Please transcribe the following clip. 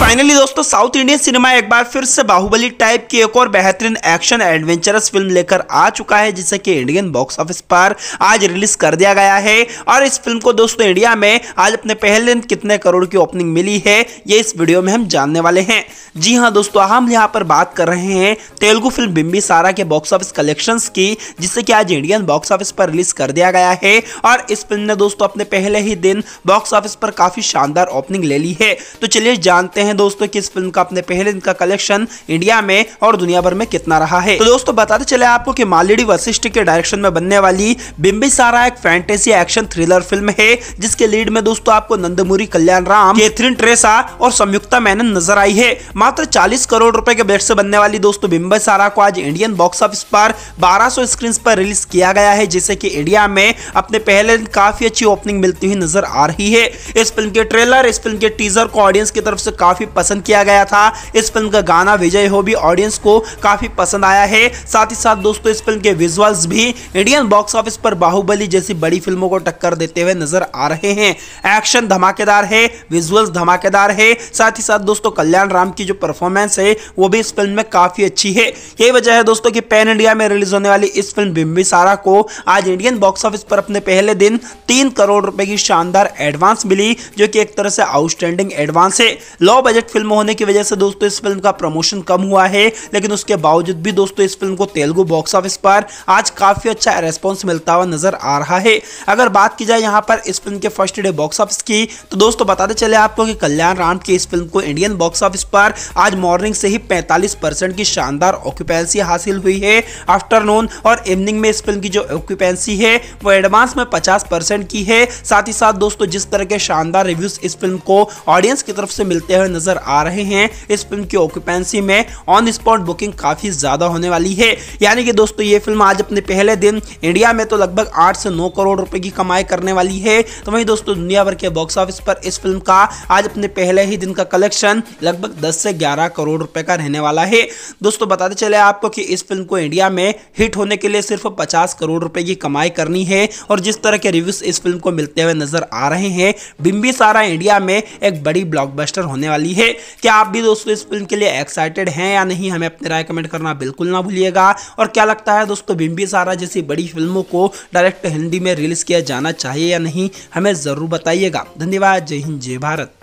finally दोस्तों south Indian cinema एक बार फिर से बाहुबली टाइप की एक और बेहतरीन एक्शन एडवेंचरस फिल्म लेकर आ चुका है जिसे कि इंडियन बॉक्स ऑफिस पर आज रिलीज कर दिया गया है और इस फिल्म को दोस्तों इंडिया में आज अपने पहले दिन कितने करोड़ की ओपनिंग मिली है ये इस वीडियो में हम जानने वाले हैं जी हाँ दोस्तों हम यहाँ पर बात कर रहे हैं तेलुगु फिल्म बिम्बी सारा के बॉक्स ऑफिस कलेक्शन की जिसे कि आज इंडियन बॉक्स ऑफिस पर रिलीज कर दिया गया है और इस फिल्म ने दोस्तों अपने पहले ही दिन बॉक्स ऑफिस पर काफी शानदार ओपनिंग ले ली है तो चलिए जानते हैं हैं दोस्तों कि इस फिल्म का अपने पहले दिन का कलेक्शन इंडिया में और दुनिया भर में कितना रहा है तो दोस्तों बताते चले आपको कि मालिडी वशिष्ठ के डायरेक्शन में बनने वाली बिम्बी सारा एक फैंटेसी एक्शन थ्रिलर फिल्म है जिसके लीड में दोस्तों आपको नंदमुरी कल्याण राम केथरीन ट्रेसा और संयुक्ता मैनन नजर आई है मात्र चालीस करोड़ रूपए के बजट से बनने वाली दोस्तों बिम्बी सारा को आज इंडियन बॉक्स ऑफिस पर 1200 स्क्रीन पर रिलीज किया गया है जिससे की इंडिया में अपने पहले दिन काफी अच्छी ओपनिंग मिलती हुई नजर आ रही है इस फिल्म के ट्रेलर इस फिल्म के टीजर को ऑडियंस की तरफ से काफी काफ़ी पसंद किया गया था इस फिल्म का गाना विजय हो भी ऑडियंस को काफ़ी पसंद आया है साथ ही साथ दोस्तों इस फिल्म के विजुअल्स भी इंडियन बॉक्स ऑफिस पर बाहुबली जैसी बड़ी फिल्मों को टक्कर देते हुए नजर आ रहे हैं एक्शन धमाकेदार है विजुअल्स धमाकेदार है साथ ही साथ दोस्तों कल्याण राम की जो परफॉर्मेंस है वो भी इस फिल्म में काफ़ी अच्छी है यही वजह है दोस्तों की पैन इंडिया में रिलीज होने वाली इस फिल्म बिम्बी को आज इंडियन बॉक्स ऑफिस पर अपने पहले दिन तीन करोड़ रुपए की शानदार एडवांस मिली जो कि एक तरह से आउटस्टैंडिंग एडवांस है लो बजट फिल्म होने की वजह से दोस्तों इस फिल्म का प्रमोशन कम हुआ है लेकिन उसके बावजूद भी दोस्तों इस फिल्म को तेलुगु बॉक्स ऑफिस पर आज काफी अच्छा रेस्पॉन्स मिलता हुआ नजर आ रहा है अगर बात की जाए यहाँ पर इस फिल्म के फर्स्ट डे बॉक्स ऑफिस की तो दोस्तों बताते चले आपको कि कल्याण राम की इस फिल्म को इंडियन बॉक्स ऑफिस पर आज मॉर्निंग से ही पैंतालीस की शानदार ऑक्यूपेंसी हासिल हुई है आफ्टरनून और इवनिंग में इस फिल्म की जो ऑक्यूपेंसी है वो एडवांस में पचास की है साथ ही साथ दोस्तों जिस तरह के शानदार रिव्यूज इस फिल्म को ऑडियंस की तरफ से मिलते हुए नजर आ रहे हैं इस फिल्म की ऑक्यूपेंसी में ऑन स्पॉट बुकिंग काफी ज्यादा होने वाली है यानी कि दोस्तों ये फिल्म आज अपने पहले दिन इंडिया में तो लगभग आठ से नौ करोड़ रुपए की कमाई करने वाली है तो वही दोस्तों दुनिया भर के बॉक्स ऑफिस पर इस फिल्म का आज अपने पहले ही दिन का कलेक्शन लगभग दस से ग्यारह करोड़ रुपए का रहने वाला है दोस्तों बताते चले आपको कि इस फिल्म को इंडिया में हिट होने के लिए सिर्फ पचास करोड़ रुपए की कमाई करनी है और जिस तरह के रिव्यूज इस फिल्म को मिलते हुए नजर आ रहे हैं बिंबी सारा इंडिया में एक बड़ी ब्लॉकबस्टर होने वाली वाली है क्या आप भी दोस्तों इस फिल्म के लिए एक्साइटेड हैं या नहीं हमें अपने राय कमेंट करना बिल्कुल ना भूलिएगा और क्या लगता है दोस्तों बिम्बी सारा जैसी बड़ी फिल्मों को डायरेक्ट हिंदी में रिलीज किया जाना चाहिए या नहीं हमें ज़रूर बताइएगा धन्यवाद जय हिंद जय भारत